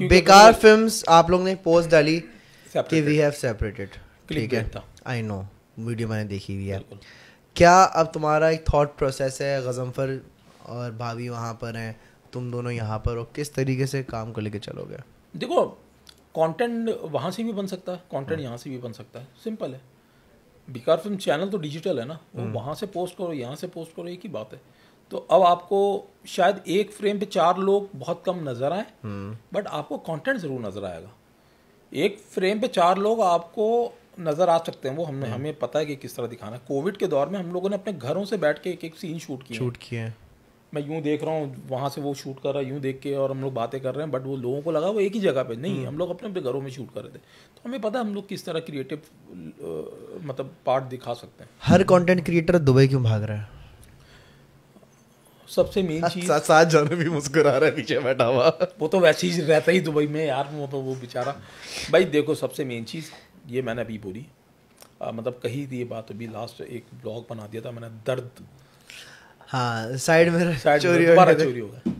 बेकार फिल्म्स आप लोग ने पोस्ट डाली कि वी हैव सेपरेटेड ठीक है आई नो वीडियो मैंने देखी हुई है क्या अब तुम्हारा एक थॉट प्रोसेस है गजम्फर और भाभी वहाँ पर हैं तुम दोनों यहाँ पर हो किस तरीके से काम को लेके चलोगे देखो कंटेंट वहाँ से भी बन सकता है कंटेंट हाँ। यहाँ से भी बन सकता है सिंपल है बेकार फिल्म चैनल तो डिजिटल है ना वो हम्म। वहाँ से पोस्ट करो यहाँ से पोस्ट करो एक ही बात है तो अब आपको शायद एक फ्रेम पे चार लोग बहुत कम नज़र आए बट आपको कंटेंट ज़रूर नज़र आएगा एक फ्रेम पे चार लोग आपको नज़र आ सकते हैं वो हमने हम्म। हमें पता है कि किस तरह दिखाना है कोविड के दौर में हम लोगों ने अपने घरों से बैठ के एक एक सीन शूट किया शूट किए मैं यूं देख रहा हूँ वहां से वो शूट कर रहा है यूं देख के और हम लोग बातें कर रहे हैं बट वो लोगों को लगा वो एक ही जगह पे नहीं हम्म। हम लोग अपने अपने घरों में शूट कर रहे थे तो हमें पता है हम लोग किस तरह क्रिएटिव मतलब पार्ट दिखा सकते हैं हर कंटेंट क्रिएटर दुबई क्यों भाग रहा है सबसे मेन चीज साथ साथ जाने भी मुस्कुरा रहा है पीछे बैठा हुआ वो तो वैसे ही रहता ही दुबई में यार वो तो वो बेचारा भाई देखो सबसे मेन चीज़ ये मैंने अभी बोली आ, मतलब कही थी ये बात अभी लास्ट एक ब्लॉग बना दिया था मैंने दर्द हाँ साइड में साइड चोरी दोबारा चोरी हो गया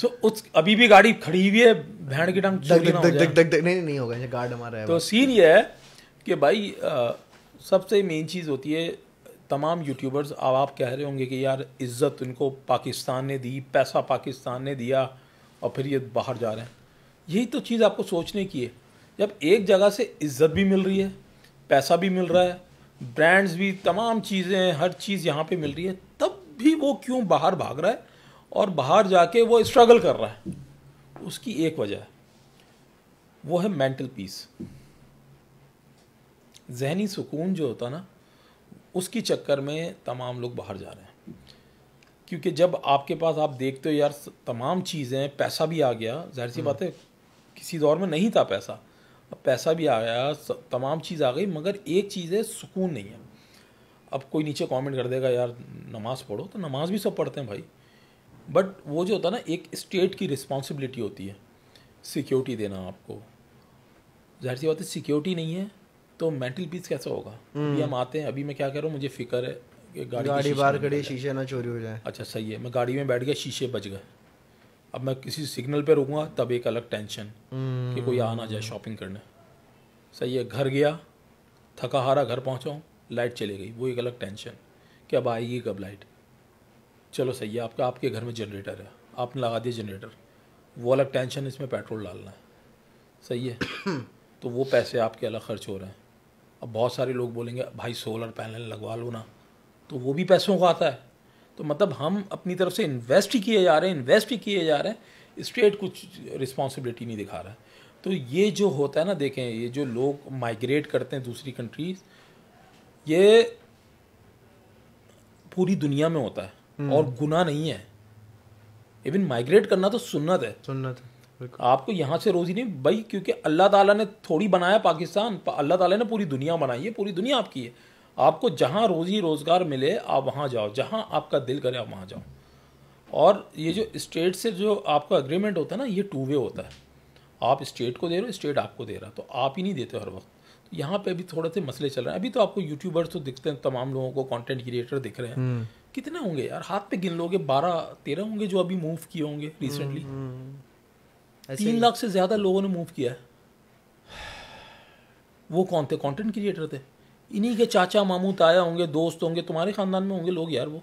सो उस अभी भी गाड़ी खड़ी हुई है भैंड की टांग चोरी ना हो जाए नहीं नहीं नहीं होगा गार्ड हमारा है तो सीन ये है कि भाई सबसे मेन चीज़ होती है तमाम यूट्यूबर्स अब आप कह रहे होंगे कि यार इज़्ज़त इनको पाकिस्तान ने दी पैसा पाकिस्तान ने दिया और फिर ये बाहर जा रहे हैं यही तो चीज़ आपको सोचने की है जब एक जगह से इज़्ज़त भी मिल रही है पैसा भी मिल रहा है ब्रांड्स भी तमाम चीज़ें हर चीज़ यहाँ पे मिल रही है तब भी वो क्यों बाहर भाग रहा है और बाहर जाके वो स्ट्रगल कर रहा है उसकी एक वजह है वो है मेंटल पीस जहनी सुकून जो होता ना उसकी चक्कर में तमाम लोग बाहर जा रहे हैं क्योंकि जब आपके पास आप देखते हो यार तमाम चीज़ें पैसा भी आ गया जाहिर सी हम्म। बात है किसी दौर में नहीं था पैसा अब पैसा भी आ गया तमाम चीज़ आ गई मगर एक चीज़ है सुकून नहीं है अब कोई नीचे कमेंट कर देगा यार नमाज़ पढ़ो तो नमाज़ भी सब पढ़ते हैं भाई बट वो जो होता है ना एक स्टेट की रिस्पॉन्सिबिलिटी होती है सिक्योरिटी देना आपको जाहिर सी बात है सिक्योरिटी नहीं है तो मेंटल पीस कैसा होगा हम्म। अभी हम आते हैं अभी मैं क्या कह रहा हूँ मुझे फिक्र है कि गाड़ी गाड़ी बाहर खड़ी शीशे ना चोरी हो जाए अच्छा सही है मैं गाड़ी में बैठ गया शीशे बच गए अब मैं किसी सिग्नल पे रुकूंगा तब एक अलग टेंशन कि कोई आ ना जाए शॉपिंग हम्म। करने सही है घर गया थका हारा घर पहुँचा लाइट चली गई वो एक अलग टेंशन कि अब आएगी कब लाइट चलो सही है आपका आपके घर में जनरेटर है आपने लगा दिया जनरेटर वो अलग टेंशन इसमें पेट्रोल डालना है सही है तो वो पैसे आपके अलग खर्च हो रहे हैं अब बहुत सारे लोग बोलेंगे भाई सोलर पैनल लगवा लो ना तो वो भी पैसों का आता है तो मतलब हम अपनी तरफ से इन्वेस्ट ही किए जा रहे हैं इन्वेस्ट ही किए जा रहे हैं स्टेट कुछ रिस्पॉन्सिबिलिटी नहीं दिखा रहा है तो ये जो होता है ना देखें ये जो लोग माइग्रेट करते हैं दूसरी कंट्रीज ये पूरी दुनिया में होता है हम्म। और गुना नहीं है इवन माइग्रेट करना तो सुन्नत है सुन्नत है आपको यहाँ से रोज़ी नहीं भाई क्योंकि अल्लाह ताला ने थोड़ी बनाया पाकिस्तान अल्लाह ताला ने पूरी दुनिया बनाई है पूरी दुनिया आपकी है आपको जहाँ रोज़ी रोज़गार मिले आप वहाँ जाओ जहाँ आपका दिल करे आप वहाँ जाओ और ये जो स्टेट से जो आपका अग्रीमेंट होता है ना ये टू वे होता है आप स्टेट को दे रहे हो स्टेट आपको दे रहा तो आप ही नहीं देते हर वक्त तो यहाँ पे अभी थोड़े से मसले चल रहे हैं अभी तो आपको यूट्यूबर्स तो दिखते हैं तमाम लोगों को कंटेंट क्रिएटर दिख रहे हैं हम्म। कितने होंगे यार हाथ पे गिन लोगे बारह तेरह होंगे जो अभी मूव किए होंगे रिसेंटली तीन लाख से ज़्यादा लोगों ने मूव किया है वो कौन थे कंटेंट क्रिएटर थे इन्हीं के चाचा मामू ताया होंगे दोस्त होंगे तुम्हारे ख़ानदान में होंगे लोग यार वो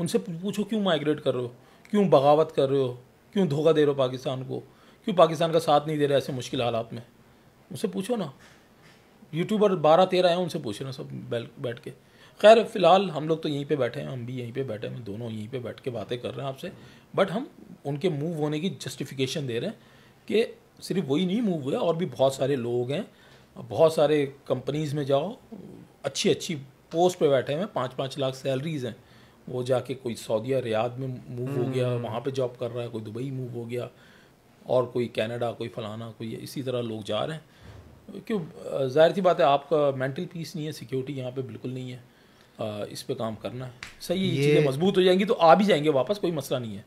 उनसे पूछो क्यों माइग्रेट कर रहे हो क्यों बगावत कर रहे हो क्यों धोखा दे रहे हो पाकिस्तान को क्यों पाकिस्तान का साथ नहीं दे रहे ऐसे मुश्किल हालात में उनसे पूछो ना यूट्यूबर बारह तेरह हैं उनसे पूछो ना सब बैठ के खैर फ़िलहाल हम लोग तो यहीं पे बैठे हैं हम भी यहीं पे बैठे हैं दोनों यहीं पे बैठ के बातें कर रहे हैं आपसे बट हम उनके मूव होने की जस्टिफिकेशन दे रहे हैं कि सिर्फ वही नहीं मूव हुआ और भी बहुत सारे लोग हैं बहुत सारे कंपनीज़ में जाओ अच्छी अच्छी पोस्ट पे बैठे हैं पाँच पाँच लाख सैलरीज हैं वो जाके कोई सऊदी रियाद में मूव हो गया हम्म। वहाँ पे जॉब कर रहा है कोई दुबई मूव हो गया और कोई कनाडा कोई फलाना कोई इसी तरह लोग जा रहे हैं क्यों जाहिर सी बात है आपका मेंटल पीस नहीं है सिक्योरिटी यहाँ पे बिल्कुल नहीं है इस पे काम करना है सही ये, चीज़ें मजबूत हो जाएंगी तो आ भी जाएंगे वापस कोई मसला नहीं है